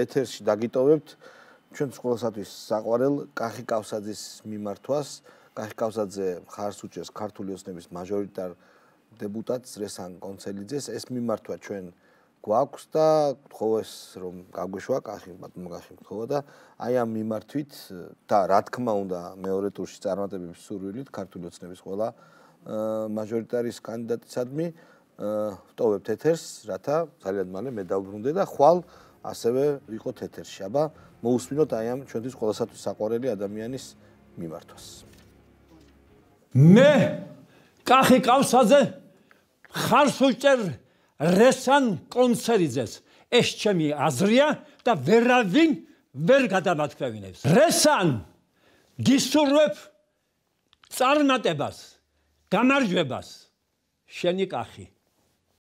ეთერში დაგიტოვებთ ჩვენს ყოველსათვის საყვარელ კახი კავსაძის მიმართვას. კახი კავსაძე ხარს უჭერს ქართული ოსნების მაჟორიტარ დებუტატს რესან კონცელიძეს. ეს მიმართვა ჩვენ გვაქვს და თხოვეს რომ გაგვეშვა კახი ბატონო კახი თხოვა და აი ამ მიმართვით და რა თქმა უნდა მეორე ტურში წარმატებებს სურვილით ქართული ოსნების ყველა მაჟორიტარის კანდიდატისადმი ვტოვებთ ეთერს, რათა ძალიან მალე მე დავბრუნდე და ხვალ ასევე ვიყო ეთერში. აბა, მოусმინოთ აი ამ ჩვენთვის ყველასათვის საყვარელი ადამიანის მიმართვას. მე კახი კავსაზე ხარს ვჭერ რესან კონცერტიზეს. ეს ჩემი აზრია და ვერავინ ვერ გადამათქვევინებს. რესან გისურვებ წარმატებას, გამარჯვებას. შენი კახი